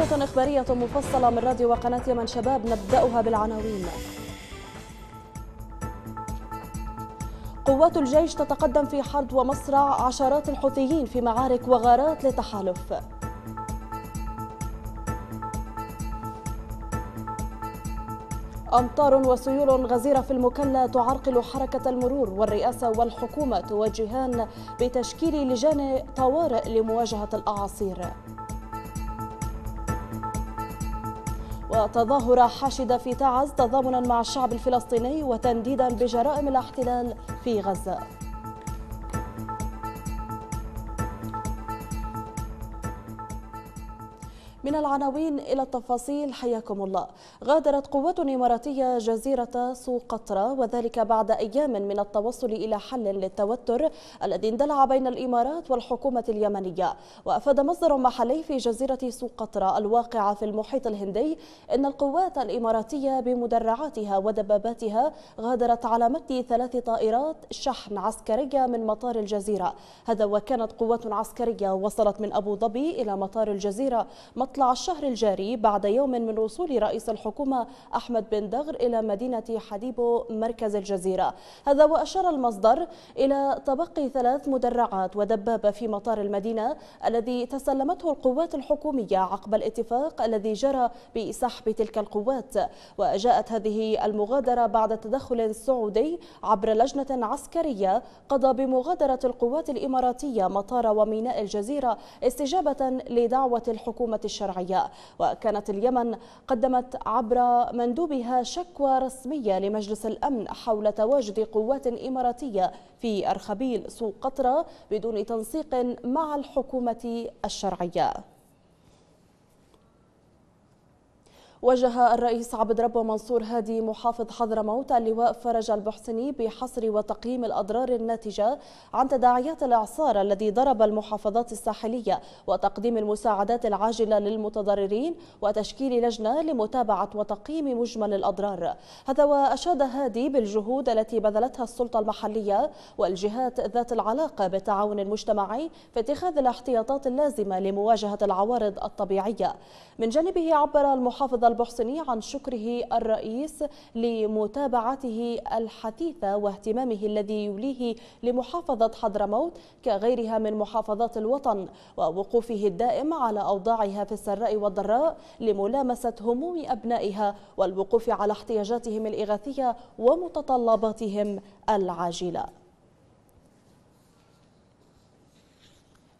نشرة إخبارية مفصلة من راديو وقناة يمن شباب نبدأها بالعناوين قوات الجيش تتقدم في حرب ومصرع عشرات الحوثيين في معارك وغارات للتحالف أمطار وسيول غزيرة في المكلا تعرقل حركة المرور والرئاسة والحكومة توجهان بتشكيل لجان طوارئ لمواجهة الأعاصير وتظاهرة حاشدة في تعز تضامنا مع الشعب الفلسطيني وتنديدا بجرائم الاحتلال في غزة من العناوين إلى التفاصيل حياكم الله غادرت قوات إماراتية جزيرة سوقطرة وذلك بعد أيام من التوصل إلى حل للتوتر الذي اندلع بين الإمارات والحكومة اليمنية وأفاد مصدر محلي في جزيرة سوقطرة الواقعة في المحيط الهندي أن القوات الإماراتية بمدرعاتها ودباباتها غادرت على متن ثلاث طائرات شحن عسكرية من مطار الجزيرة هذا وكانت قوات عسكرية وصلت من أبو ظبي إلى مطار الجزيرة مطلع مطلع الشهر الجاري بعد يوم من وصول رئيس الحكومة أحمد بن دغر إلى مدينة حديبو مركز الجزيرة هذا وأشار المصدر إلى تبقي ثلاث مدرعات ودبابة في مطار المدينة الذي تسلمته القوات الحكومية عقب الاتفاق الذي جرى بسحب تلك القوات وجاءت هذه المغادرة بعد تدخل سعودي عبر لجنة عسكرية قضى بمغادرة القوات الإماراتية مطار وميناء الجزيرة استجابة لدعوة الحكومة الشرعية الشرعية وكانت اليمن قدمت عبر مندوبها شكوى رسمية لمجلس الأمن حول تواجد قوات إماراتية في أرخبيل سوق قطرة بدون تنسيق مع الحكومة الشرعية وجه الرئيس عبد ربه منصور هادي محافظ حضرموت اللواء فرج البحسني بحصر وتقييم الأضرار الناتجة عن تداعيات الإعصار الذي ضرب المحافظات الساحلية وتقديم المساعدات العاجلة للمتضررين وتشكيل لجنة لمتابعة وتقييم مجمل الأضرار هذا وأشاد هادي بالجهود التي بذلتها السلطة المحلية والجهات ذات العلاقة بالتعاون المجتمعي في اتخاذ الاحتياطات اللازمة لمواجهة العوارض الطبيعية من جانبه عبر المحافظ البحصيني عن شكره الرئيس لمتابعته الحثيثة واهتمامه الذي يوليه لمحافظة حضرموت كغيرها من محافظات الوطن ووقوفه الدائم على أوضاعها في السراء والضراء لملامسة هموم أبنائها والوقوف على احتياجاتهم الإغاثية ومتطلباتهم العاجله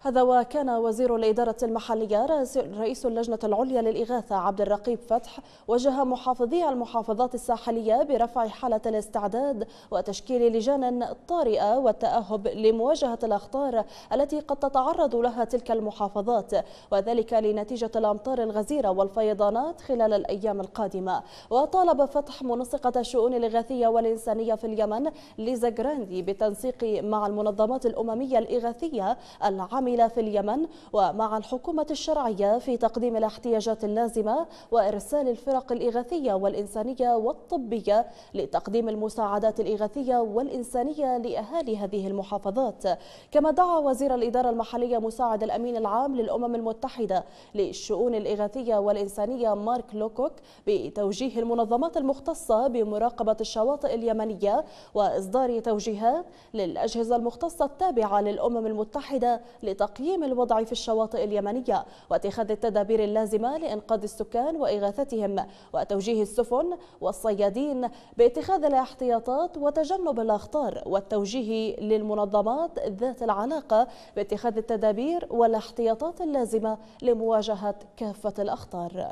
هذا وكان وزير الإدارة المحلية رئيس اللجنة العليا للإغاثة عبد الرقيب فتح وجه محافظي المحافظات الساحلية برفع حالة الاستعداد وتشكيل لجان طارئة والتأهب لمواجهة الأخطار التي قد تتعرض لها تلك المحافظات وذلك لنتيجة الأمطار الغزيرة والفيضانات خلال الأيام القادمة وطالب فتح منسقة الشؤون الإغاثية والإنسانية في اليمن ليزا جراندي بالتنسيق مع المنظمات الأممية الإغاثية العامة العاملة في اليمن ومع الحكومة الشرعية في تقديم الاحتياجات اللازمة وإرسال الفرق الإغاثية والإنسانية والطبية لتقديم المساعدات الإغاثية والإنسانية لأهالي هذه المحافظات كما دعا وزير الإدارة المحلية مساعد الأمين العام للأمم المتحدة للشؤون الإغاثية والإنسانية مارك لوكوك بتوجيه المنظمات المختصة بمراقبة الشواطئ اليمنية وإصدار توجيهات للأجهزة المختصة التابعة للأمم المتحدة لتقديم لتقييم الوضع في الشواطئ اليمنية واتخاذ التدابير اللازمة لإنقاذ السكان وإغاثتهم وتوجيه السفن والصيادين باتخاذ الاحتياطات وتجنب الأخطار والتوجيه للمنظمات ذات العلاقة باتخاذ التدابير والاحتياطات اللازمة لمواجهة كافة الأخطار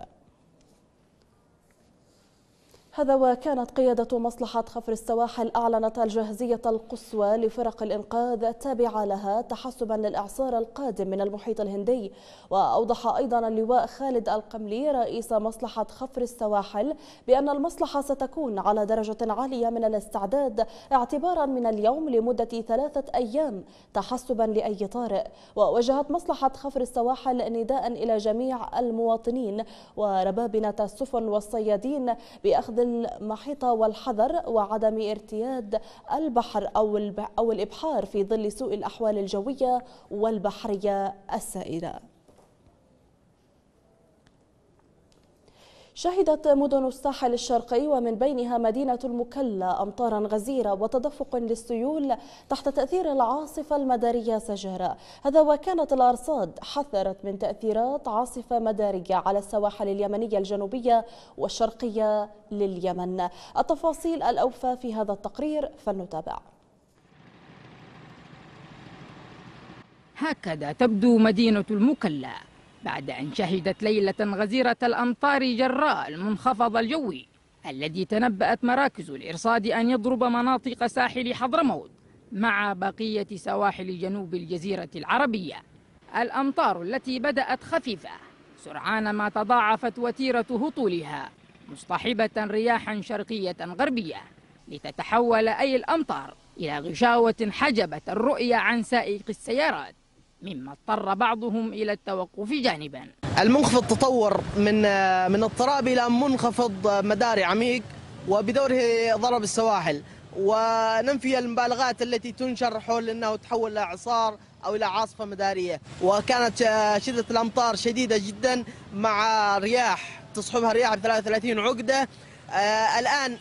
هذا وكانت قيادة مصلحة خفر السواحل أعلنت الجاهزية القصوى لفرق الإنقاذ التابعة لها تحسبا للإعصار القادم من المحيط الهندي وأوضح أيضا اللواء خالد القملي رئيس مصلحة خفر السواحل بأن المصلحة ستكون على درجة عالية من الاستعداد اعتبارا من اليوم لمدة ثلاثة أيام تحسبا لأي طارئ ووجهت مصلحة خفر السواحل نداء إلى جميع المواطنين وربابنة السفن والصيادين بأخذ المحيطة والحذر وعدم ارتياد البحر أو الإبحار في ظل سوء الأحوال الجوية والبحرية السائرة شهدت مدن الساحل الشرقي ومن بينها مدينة المكلا أمطارا غزيرة وتدفق للسيول تحت تأثير العاصفة المدارية سجارة هذا وكانت الأرصاد حذرت من تأثيرات عاصفة مدارية على السواحل اليمنية الجنوبية والشرقية لليمن التفاصيل الأوفى في هذا التقرير فلنتابع هكذا تبدو مدينة المكلا بعد أن شهدت ليلة غزيرة الأمطار جراء المنخفض الجوي الذي تنبأت مراكز الإرصاد أن يضرب مناطق ساحل حضرموت مع بقية سواحل جنوب الجزيرة العربية الأمطار التي بدأت خفيفة سرعان ما تضاعفت وتيرة هطولها مصطحبة رياحا شرقية غربية لتتحول أي الأمطار إلى غشاوة حجبت الرؤية عن سائق السيارات مما اضطر بعضهم إلى التوقف جانبا المنخفض تطور من من اضطراب إلى منخفض مداري عميق وبدوره ضرب السواحل وننفي المبالغات التي تنشر حول أنه تحول لإعصار أو إلى عاصفة مدارية وكانت آه، شدة الأمطار شديدة جدا مع رياح تصحبها رياح 33 عقدة آه، الآن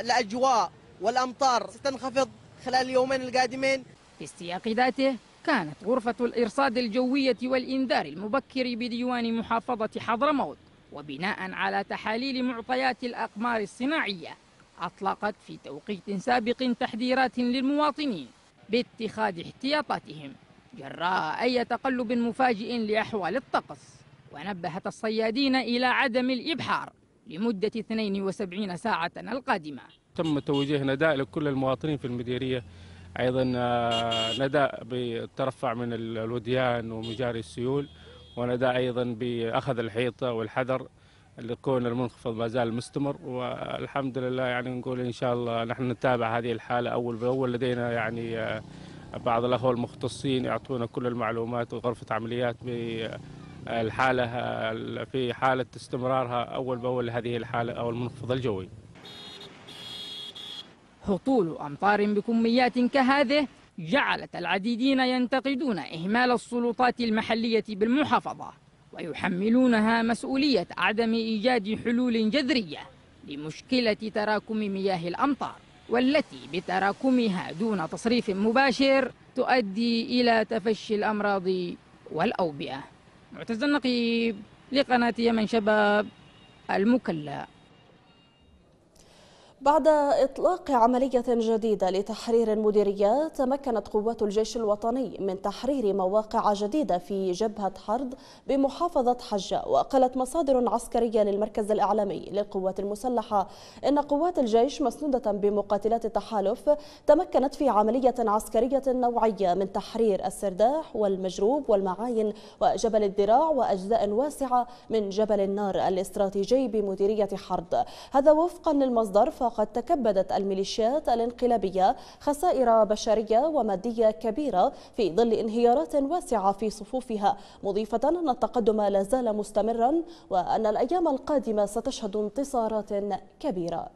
الأجواء والأمطار ستنخفض خلال اليومين القادمين في استياق ذاته كانت غرفة الإرصاد الجوية والإنذار المبكر بديوان محافظة حضرموت وبناء على تحاليل معطيات الأقمار الصناعية أطلقت في توقيت سابق تحذيرات للمواطنين باتخاذ احتياطاتهم جراء أي تقلب مفاجئ لأحوال الطقس ونبهت الصيادين إلى عدم الإبحار لمدة 72 ساعة القادمة تم توجيه نداء لكل المواطنين في المديرية ايضا آه، نداء بالترفع من الوديان ومجاري السيول ونداء ايضا باخذ الحيطه والحذر لكون المنخفض ما زال مستمر والحمد لله يعني نقول ان شاء الله نحن نتابع هذه الحاله اول باول لدينا يعني آه، بعض الاخوه المختصين يعطونا كل المعلومات وغرفه عمليات بالحاله آه، في حاله استمرارها اول باول لهذه الحاله او المنخفض الجوي هطول أمطار بكميات كهذه جعلت العديدين ينتقدون إهمال السلطات المحلية بالمحافظة ويحملونها مسؤولية عدم إيجاد حلول جذرية لمشكلة تراكم مياه الأمطار والتي بتراكمها دون تصريف مباشر تؤدي إلى تفشي الأمراض والأوبئة معتز النقيب لقناة يمن شباب المكلأ بعد إطلاق عملية جديدة لتحرير المديريات تمكنت قوات الجيش الوطني من تحرير مواقع جديدة في جبهة حرض بمحافظة حجة وقالت مصادر عسكرية للمركز الإعلامي للقوات المسلحة إن قوات الجيش مسنودة بمقاتلات التحالف تمكنت في عملية عسكرية نوعية من تحرير السرداح والمجروب والمعاين وجبل الذراع وأجزاء واسعة من جبل النار الاستراتيجي بمديرية حرض هذا وفقا للمصدر فقد تكبدت الميليشيات الانقلابية خسائر بشرية ومادية كبيرة في ظل انهيارات واسعة في صفوفها مضيفة أن التقدم لا زال مستمرا وأن الأيام القادمة ستشهد انتصارات كبيرة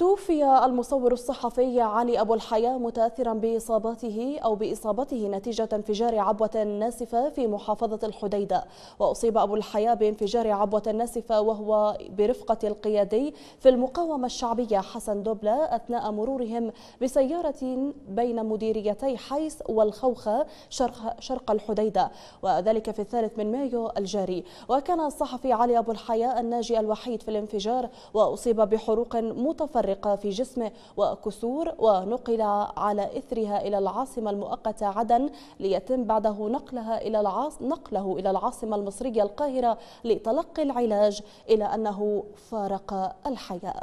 توفي المصور الصحفي علي أبو الحياة متأثرا بإصابته أو بإصابته نتيجة انفجار عبوة ناسفة في محافظة الحديدة وأصيب أبو الحياة بانفجار عبوة ناسفة وهو برفقة القيادي في المقاومة الشعبية حسن دوبلا أثناء مرورهم بسيارة بين مديريتي حيس والخوخة شرق, شرق الحديدة وذلك في الثالث من مايو الجاري وكان الصحفي علي أبو الحياة الناجي الوحيد في الانفجار وأصيب بحروق متفرقة محرقة في جسمه وكسور ونقل على إثرها إلى العاصمة المؤقتة عدن ليتم بعده نقلها إلى العاص... نقله إلى العاصمة المصرية القاهرة لتلقي العلاج إلى أنه فارق الحياة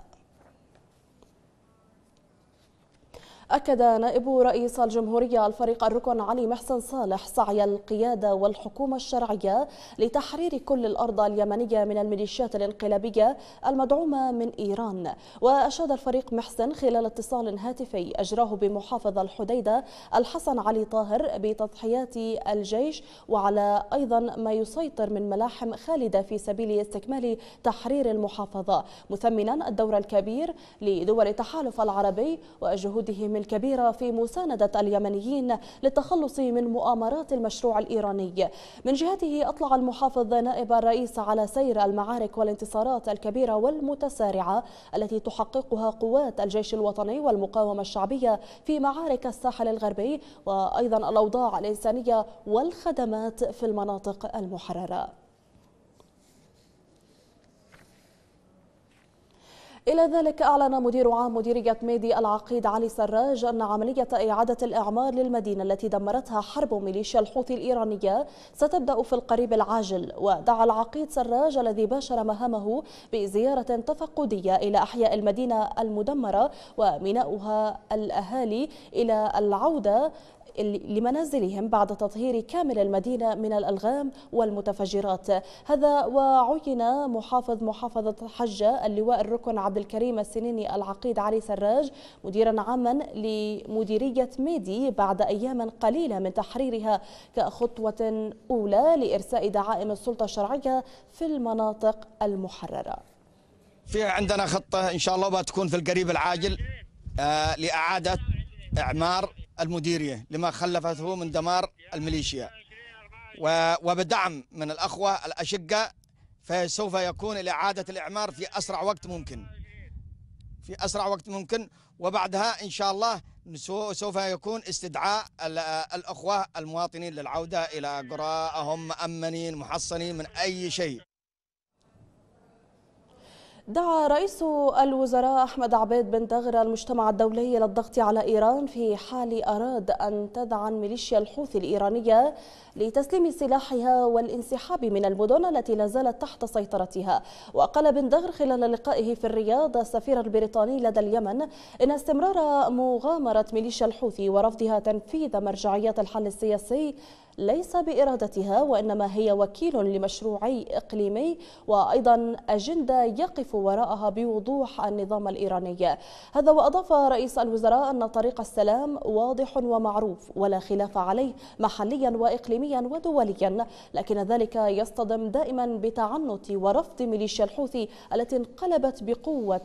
أكد نائب رئيس الجمهورية الفريق الركن علي محسن صالح سعي القيادة والحكومة الشرعية لتحرير كل الأرض اليمنية من الميليشيات الانقلابية المدعومة من إيران وأشاد الفريق محسن خلال اتصال هاتفي أجراه بمحافظة الحديدة الحسن علي طاهر بتضحيات الجيش وعلى أيضا ما يسيطر من ملاحم خالدة في سبيل استكمال تحرير المحافظة مثمنا الدور الكبير لدول التحالف العربي وجهودهم كبيرة في مساندة اليمنيين للتخلص من مؤامرات المشروع الإيراني من جهته أطلع المحافظ نائب الرئيس على سير المعارك والانتصارات الكبيرة والمتسارعة التي تحققها قوات الجيش الوطني والمقاومة الشعبية في معارك الساحل الغربي وأيضا الأوضاع الإنسانية والخدمات في المناطق المحررة إلى ذلك أعلن مدير عام مديرية ميدي العقيد علي سراج أن عملية إعادة الإعمار للمدينة التي دمرتها حرب ميليشيا الحوثي الإيرانية ستبدأ في القريب العاجل ودعا العقيد سراج الذي باشر مهامه بزيارة تفقدية إلى أحياء المدينة المدمرة وميناؤها الأهالي إلى العودة لمنازلهم بعد تطهير كامل المدينة من الألغام والمتفجرات هذا وعين محافظ محافظة حجة اللواء الركن عبد الكريم السنيني العقيد علي سراج مديرا عاما لمديرية ميدي بعد أيام قليلة من تحريرها كخطوة أولى لإرساء دعائم السلطة الشرعية في المناطق المحررة في عندنا خطة إن شاء الله بتكون في القريب العاجل آه، لإعادة إعمار المديرية لما خلفته من دمار الميليشيا وبدعم من الأخوة الأشقة فسوف يكون لإعادة الإعمار في أسرع وقت ممكن في أسرع وقت ممكن وبعدها إن شاء الله سوف يكون استدعاء الأخوة المواطنين للعودة إلى قراءهم مأمنين محصنين من أي شيء دعا رئيس الوزراء أحمد عبيد بن دغر المجتمع الدولي للضغط على إيران في حال أراد أن تدعم ميليشيا الحوثي الإيرانية لتسليم سلاحها والانسحاب من المدن التي لا زالت تحت سيطرتها وقال بن دغر خلال لقائه في الرياض السفير البريطاني لدى اليمن إن استمرار مغامرة ميليشيا الحوثي ورفضها تنفيذ مرجعيات الحل السياسي ليس بإرادتها وإنما هي وكيل لمشروعي إقليمي وأيضا أجندة يقف وراءها بوضوح النظام الإيراني هذا وأضاف رئيس الوزراء أن طريق السلام واضح ومعروف ولا خلاف عليه محليا وإقليميا ودوليا لكن ذلك يصطدم دائما بتعنت ورفض ميليشيا الحوثي التي انقلبت بقوة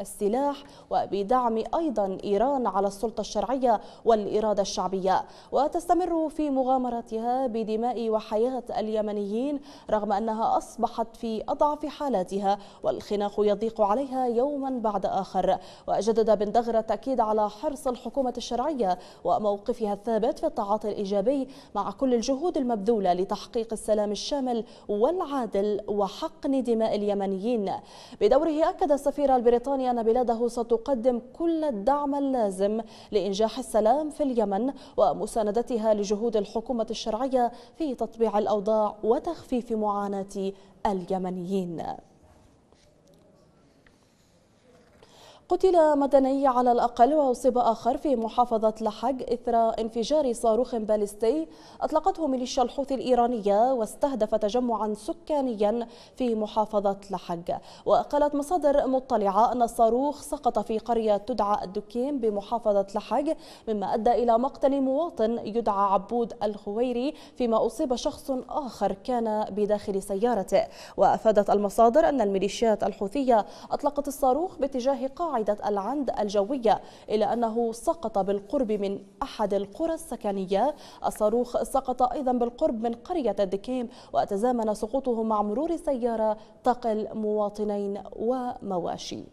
السلاح وبدعم أيضا إيران على السلطة الشرعية والإرادة الشعبية وتستمر في مغامرتها بدماء وحياة اليمنيين رغم أنها أصبحت في أضعف حالاتها والخناق يضيق عليها يوما بعد آخر وجدد بن دغرة التأكيد على حرص الحكومة الشرعية وموقفها الثابت في التعاطي الإيجابي مع كل الجهود المبذولة لتحقيق السلام الشامل والعادل وحقن دماء اليمنيين بدوره أكد السفير البريطاني أن بلاده ستقدم كل الدعم اللازم لإنجاح السلام في اليمن ومساندتها لجهود الحكومة الشرعية في تطبيع الأوضاع وتخفيف معاناة اليمنيين قتل مدني على الأقل وأصيب آخر في محافظة لحج إثر انفجار صاروخ باليستي أطلقته ميليشيا الحوثي الإيرانية واستهدف تجمعا سكانيا في محافظة لحج وقالت مصادر مطلعة أن الصاروخ سقط في قرية تدعى الدكيم بمحافظة لحج مما أدى إلى مقتل مواطن يدعى عبود الخويري فيما أصيب شخص آخر كان بداخل سيارته وأفادت المصادر أن الميليشيات الحوثية أطلقت الصاروخ باتجاه قاعدة قاعدة العند الجوية إلى أنه سقط بالقرب من أحد القرى السكنية الصاروخ سقط أيضا بالقرب من قرية الدكيم وتزامن سقوطه مع مرور سيارة تقل مواطنين ومواشي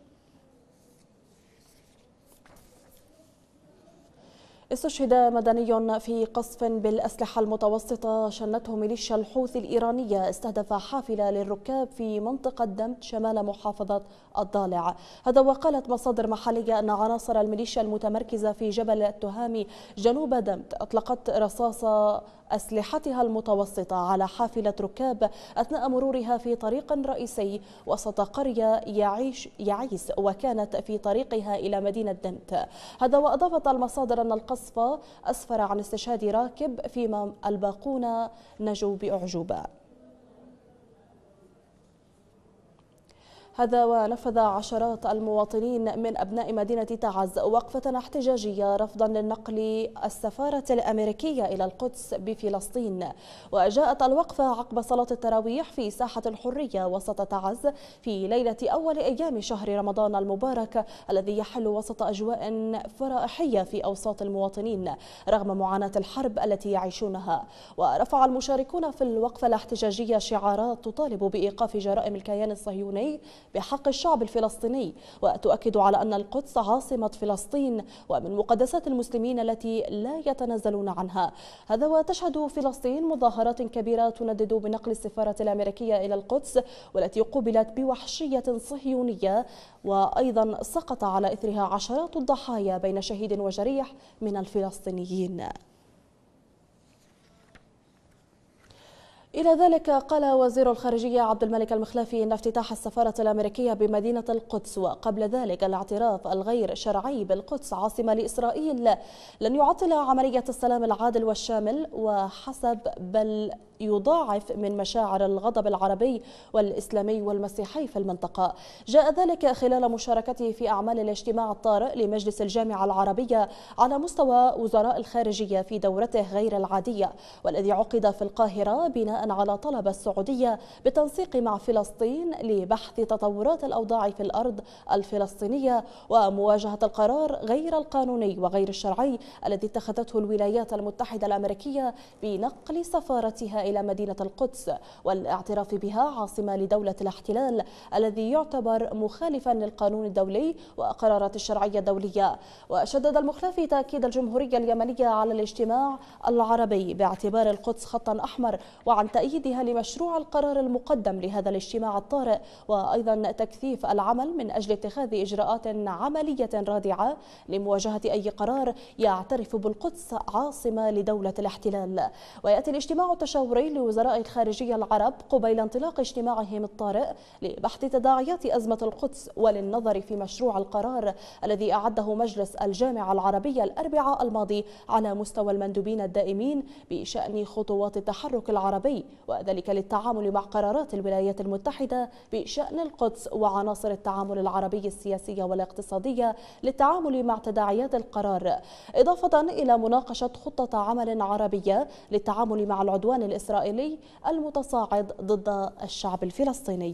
استشهد مدني في قصف بالأسلحة المتوسطة شنته ميليشيا الحوثي الإيرانية استهدف حافلة للركاب في منطقة دمت شمال محافظة الضالع هذا وقالت مصادر محلية أن عناصر الميليشيا المتمركزة في جبل التهامي جنوب دمت أطلقت رصاصة أسلحتها المتوسطة على حافلة ركاب أثناء مرورها في طريق رئيسي وسط قرية يعيش يعيس وكانت في طريقها إلى مدينة دنت هذا وأضافت المصادر أن القصف أسفر عن استشهاد راكب فيما الباقون نجوا بأعجوبة هذا ونفذ عشرات المواطنين من أبناء مدينة تعز وقفة احتجاجية رفضا للنقل السفارة الأمريكية إلى القدس بفلسطين وجاءت الوقفة عقب صلاة التراويح في ساحة الحرية وسط تعز في ليلة أول أيام شهر رمضان المبارك الذي يحل وسط أجواء فرائحية في أوساط المواطنين رغم معاناة الحرب التي يعيشونها ورفع المشاركون في الوقفة الاحتجاجية شعارات تطالب بإيقاف جرائم الكيان الصهيوني بحق الشعب الفلسطيني وتؤكد على أن القدس عاصمة فلسطين ومن مقدسات المسلمين التي لا يتنازلون عنها هذا وتشهد فلسطين مظاهرات كبيرة تندد بنقل السفارة الأمريكية إلى القدس والتي قوبلت بوحشية صهيونية وأيضا سقط على إثرها عشرات الضحايا بين شهيد وجريح من الفلسطينيين إلى ذلك قال وزير الخارجية عبد الملك المخلافي أن افتتاح السفارة الأمريكية بمدينة القدس وقبل ذلك الاعتراف الغير شرعي بالقدس عاصمة لإسرائيل لن يعطل عملية السلام العادل والشامل وحسب بل يضاعف من مشاعر الغضب العربي والإسلامي والمسيحي في المنطقة جاء ذلك خلال مشاركته في أعمال الاجتماع الطارئ لمجلس الجامعة العربية على مستوى وزراء الخارجية في دورته غير العادية والذي عقد في القاهرة بناء على طلب السعودية بالتنسيق مع فلسطين لبحث تطورات الأوضاع في الأرض الفلسطينية ومواجهة القرار غير القانوني وغير الشرعي الذي اتخذته الولايات المتحدة الأمريكية بنقل سفارتها إلى مدينة القدس والاعتراف بها عاصمة لدولة الاحتلال الذي يعتبر مخالفا للقانون الدولي وقرارات الشرعية الدولية وشدد المخلفي تأكيد الجمهورية اليمنية على الاجتماع العربي باعتبار القدس خطا أحمر وعن تأييدها لمشروع القرار المقدم لهذا الاجتماع الطارئ وأيضا تكثيف العمل من أجل اتخاذ إجراءات عملية رادعة لمواجهة أي قرار يعترف بالقدس عاصمة لدولة الاحتلال ويأتي الاجتماع التشاور الدوري لوزراء الخارجية العرب قبيل انطلاق اجتماعهم الطارئ لبحث تداعيات أزمة القدس وللنظر في مشروع القرار الذي أعده مجلس الجامعة العربية الأربعاء الماضي على مستوى المندوبين الدائمين بشأن خطوات التحرك العربي وذلك للتعامل مع قرارات الولايات المتحدة بشأن القدس وعناصر التعامل العربي السياسية والاقتصادية للتعامل مع تداعيات القرار إضافة إلى مناقشة خطة عمل عربية للتعامل مع العدوان الإسلامي الإسرائيلي المتصاعد ضد الشعب الفلسطيني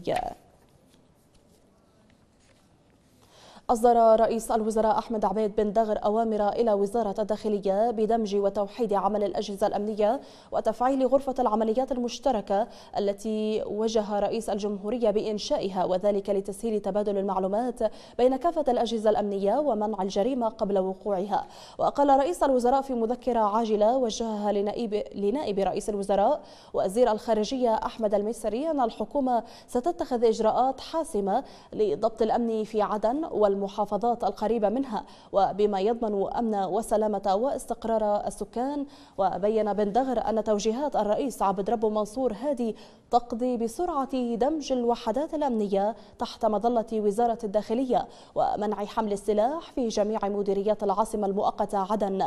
أصدر رئيس الوزراء أحمد عبيد بن دغر أوامر إلى وزارة الداخلية بدمج وتوحيد عمل الأجهزة الأمنية وتفعيل غرفة العمليات المشتركة التي وجه رئيس الجمهورية بإنشائها وذلك لتسهيل تبادل المعلومات بين كافة الأجهزة الأمنية ومنع الجريمة قبل وقوعها وقال رئيس الوزراء في مذكرة عاجلة وجهها لنائب, لنائب رئيس الوزراء وزير الخارجية أحمد الميسري أن الحكومة ستتخذ إجراءات حاسمة لضبط الأمن في عدن والمنطقة المحافظات القريبة منها وبما يضمن أمن وسلامة واستقرار السكان وبين بن دغر أن توجيهات الرئيس عبد ربه منصور هادي تقضي بسرعة دمج الوحدات الأمنية تحت مظلة وزارة الداخلية ومنع حمل السلاح في جميع مديريات العاصمة المؤقتة عدن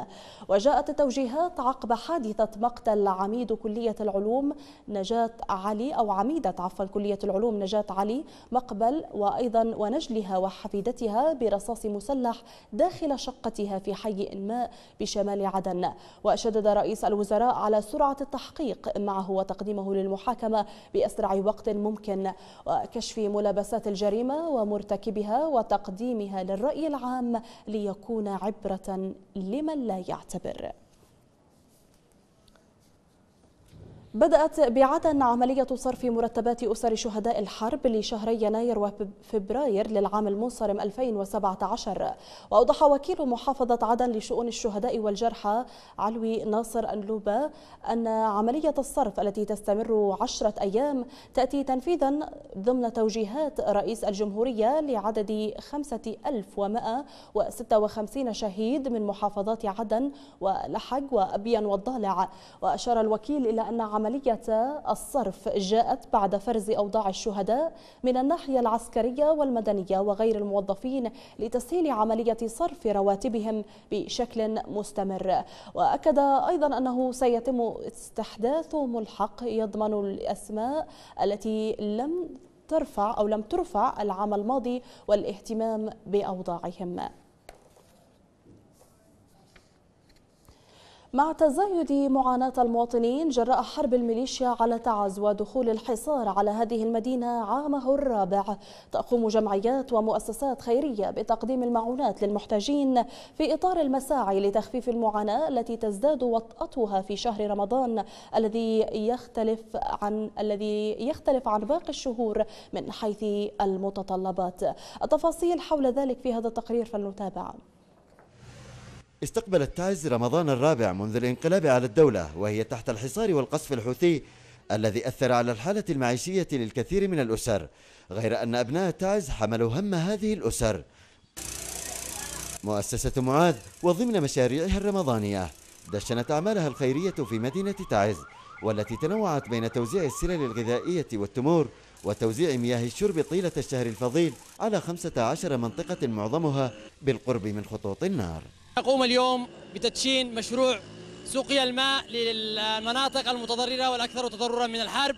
وجاءت التوجيهات عقب حادثة مقتل عميد كلية العلوم نجاة علي أو عميدة عفوا كلية العلوم نجاة علي مقبل وأيضا ونجلها وحفيدتها برصاص مسلح داخل شقتها في حي إنماء بشمال عدن وشدد رئيس الوزراء على سرعة التحقيق معه وتقديمه للمحاكمة بأسرع وقت ممكن وكشف ملابسات الجريمة ومرتكبها وتقديمها للرأي العام ليكون عبرة لمن لا يعتبر بدأت بعدن عملية صرف مرتبات أسر شهداء الحرب لشهري يناير وفبراير للعام المنصرم 2017 وأوضح وكيل محافظة عدن لشؤون الشهداء والجرحى علوي ناصر أنلوبة أن عملية الصرف التي تستمر عشرة أيام تأتي تنفيذا ضمن توجيهات رئيس الجمهورية لعدد 5156 شهيد من محافظات عدن ولحق وأبين والضالع وأشار الوكيل إلى أن عملية عملية الصرف جاءت بعد فرز أوضاع الشهداء من الناحية العسكرية والمدنية وغير الموظفين لتسهيل عملية صرف رواتبهم بشكل مستمر وأكد أيضا أنه سيتم استحداث ملحق يضمن الأسماء التي لم ترفع أو لم ترفع العام الماضي والاهتمام بأوضاعهم مع تزايد معاناة المواطنين جراء حرب الميليشيا على تعز ودخول الحصار على هذه المدينة عامه الرابع تقوم جمعيات ومؤسسات خيرية بتقديم المعونات للمحتاجين في إطار المساعي لتخفيف المعاناة التي تزداد وطأتها في شهر رمضان الذي يختلف عن الذي يختلف عن باقي الشهور من حيث المتطلبات التفاصيل حول ذلك في هذا التقرير فلنتابع استقبلت تعز رمضان الرابع منذ الانقلاب على الدولة وهي تحت الحصار والقصف الحوثي الذي أثر على الحالة المعيشية للكثير من الأسر غير أن أبناء تعز حملوا هم هذه الأسر مؤسسة معاذ وضمن مشاريعها الرمضانية دشنت أعمالها الخيرية في مدينة تعز والتي تنوعت بين توزيع السلال الغذائية والتمور وتوزيع مياه الشرب طيلة الشهر الفضيل على 15 منطقة معظمها بالقرب من خطوط النار أقوم اليوم بتدشين مشروع سقيا الماء للمناطق المتضررة والأكثر تضررا من الحرب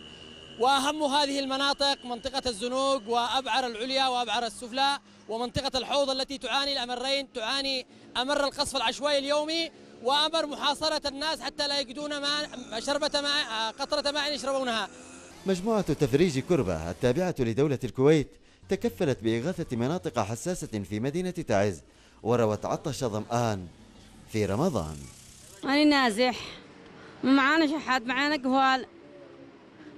وأهم هذه المناطق منطقة الزنوق وأبعر العليا وأبعر السفلى ومنطقة الحوض التي تعاني الأمرين تعاني أمر القصف العشوائي اليومي وأمر محاصرة الناس حتى لا يجدون ماء شربة ماء قطرة ماء يشربونها مجموعة تفريج كربة التابعة لدولة الكويت تكفلت بإغاثة مناطق حساسة في مدينة تعز وروت عطش ظمآن في رمضان أنا نازح معانا شحات معانا قهوال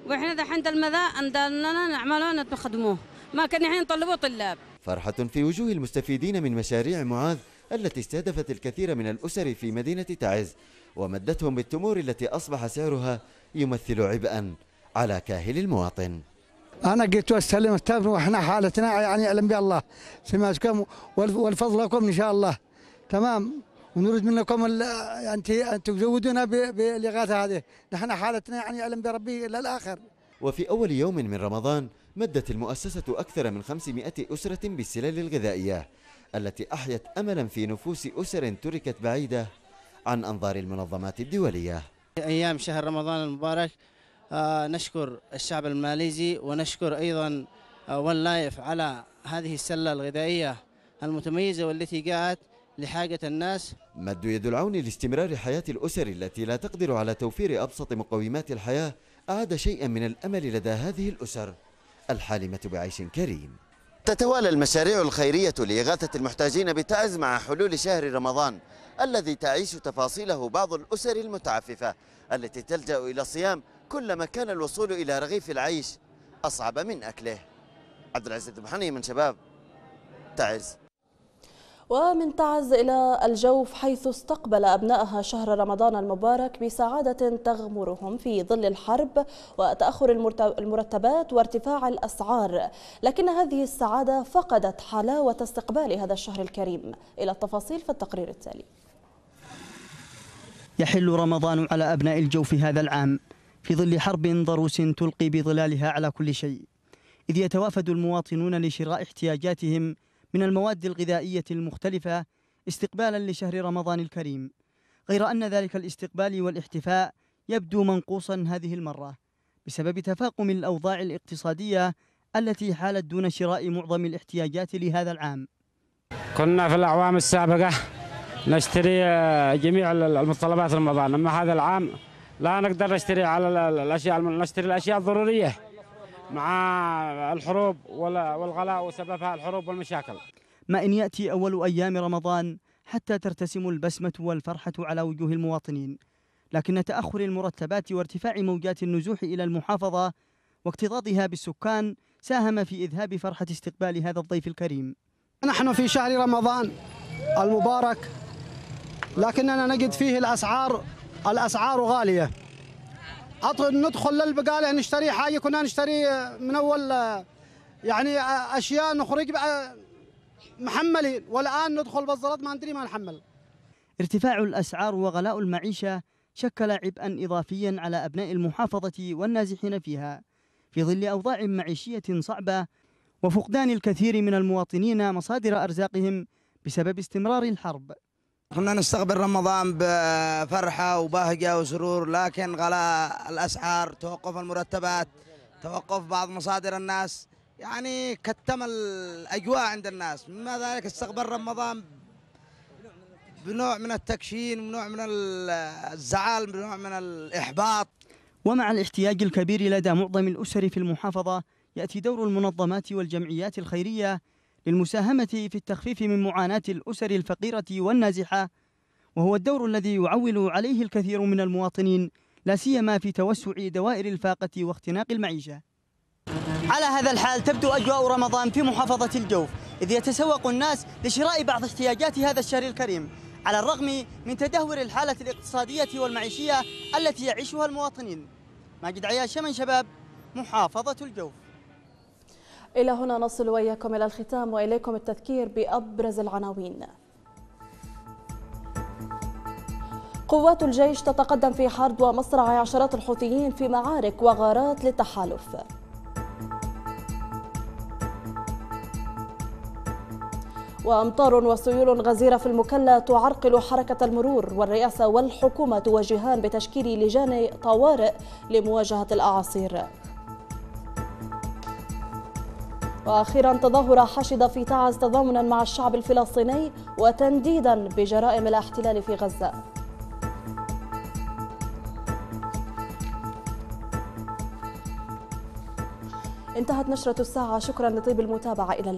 وإحنا دحين المذا أندلنا نعملون نخدموه ما كان الحين نطلبوا طلاب فرحة في وجوه المستفيدين من مشاريع معاذ التي استهدفت الكثير من الأسر في مدينة تعز ومدتهم بالتمور التي أصبح سعرها يمثل عبئا على كاهل المواطن أنا جيت وأستلم التمر وإحنا حالتنا يعني أعلم بها الله سمعتكم والفضل لكم إن شاء الله تمام ونريد منكم أنت أن تزودونا بالإغاثة هذه نحن حالتنا يعني أعلم بربي إلى الآخر وفي أول يوم من رمضان مدت المؤسسة أكثر من 500 أسرة بالسلال الغذائية التي أحيت أملا في نفوس أسر تركت بعيدة عن أنظار المنظمات الدولية أيام شهر رمضان المبارك آه، نشكر الشعب الماليزي ونشكر أيضا ون آه، لايف على هذه السلة الغذائية المتميزة والتي جاءت لحاجة الناس مد يد العون لاستمرار حياة الأسر التي لا تقدر على توفير أبسط مقومات الحياة أعاد شيئا من الأمل لدى هذه الأسر الحالمة بعيش كريم تتوالى المشاريع الخيرية لإغاثة المحتاجين بتعز مع حلول شهر رمضان الذي تعيش تفاصيله بعض الأسر المتعففة التي تلجأ إلى الصيام كلما كان الوصول إلى رغيف العيش أصعب من أكله عبد العزيز المحني من شباب تعز ومن تعز إلى الجوف حيث استقبل أبنائها شهر رمضان المبارك بسعادة تغمرهم في ظل الحرب وتأخر المرتبات وارتفاع الأسعار لكن هذه السعادة فقدت حلاوة استقبال هذا الشهر الكريم إلى التفاصيل في التقرير التالي يحل رمضان على أبناء الجوف هذا العام في ظل حرب ضروس تلقي بظلالها على كل شيء إذ يتوافد المواطنون لشراء احتياجاتهم من المواد الغذائية المختلفة استقبالا لشهر رمضان الكريم غير أن ذلك الاستقبال والاحتفاء يبدو منقوصا هذه المرة بسبب تفاقم الأوضاع الاقتصادية التي حالت دون شراء معظم الاحتياجات لهذا العام كنا في الأعوام السابقة نشتري آه، جميع المتطلبات رمضان أما هذا العام لا نقدر نشتري على الاشياء نشتري الاشياء الضروريه مع الحروب والغلاء وسببها الحروب والمشاكل ما ان ياتي اول ايام رمضان حتى ترتسم البسمه والفرحه على وجوه المواطنين لكن تاخر المرتبات وارتفاع موجات النزوح الى المحافظه واكتظاظها بالسكان ساهم في اذهاب فرحه استقبال هذا الضيف الكريم نحن في شهر رمضان المبارك لكننا نجد فيه الاسعار الأسعار غالية ندخل للبقالة نشتري حاجة كنا نشتري آه، من أول آه، يعني آه، أشياء نخرج محملين والآن ندخل بالزلط ما ندري ما نحمل ارتفاع الأسعار وغلاء المعيشة شكل عبئا إضافيا على أبناء المحافظة والنازحين فيها في ظل أوضاع معيشية صعبة وفقدان الكثير من المواطنين مصادر أرزاقهم بسبب استمرار الحرب كنا نستقبل رمضان بفرحة وبهجة وسرور لكن غلاء الأسعار توقف المرتبات توقف بعض مصادر الناس يعني كتم الأجواء عند الناس مما ذلك استقبل رمضان بنوع من التكشين بنوع من الزعل بنوع من الإحباط ومع الاحتياج الكبير لدى معظم الأسر في المحافظة يأتي دور المنظمات والجمعيات الخيرية للمساهمة في التخفيف من معاناة الأسر الفقيرة والنازحة وهو الدور الذي يعول عليه الكثير من المواطنين لا سيما في توسع دوائر الفاقة واختناق المعيشة على هذا الحال تبدو أجواء رمضان في محافظة الجوف إذ يتسوق الناس لشراء بعض احتياجات هذا الشهر الكريم على الرغم من تدهور الحالة الاقتصادية والمعيشية التي يعيشها المواطنين ماجد عياش من شباب محافظة الجوف إلى هنا نصل وإياكم إلى الختام وإليكم التذكير بأبرز العناوين قوات الجيش تتقدم في حرب ومصرع عشرات الحوثيين في معارك وغارات للتحالف وأمطار وسيول غزيرة في المكلا تعرقل حركة المرور والرئاسة والحكومة توجهان بتشكيل لجان طوارئ لمواجهة الأعاصير واخيرا تظاهره حشد في تعز تضامنا مع الشعب الفلسطيني وتنديدا بجرائم الاحتلال في غزه انتهت نشرة الساعة شكرا لطيب المتابعة إلى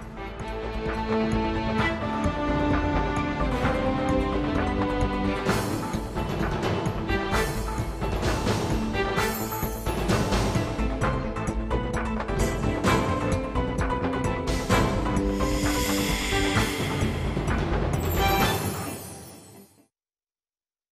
اللقاء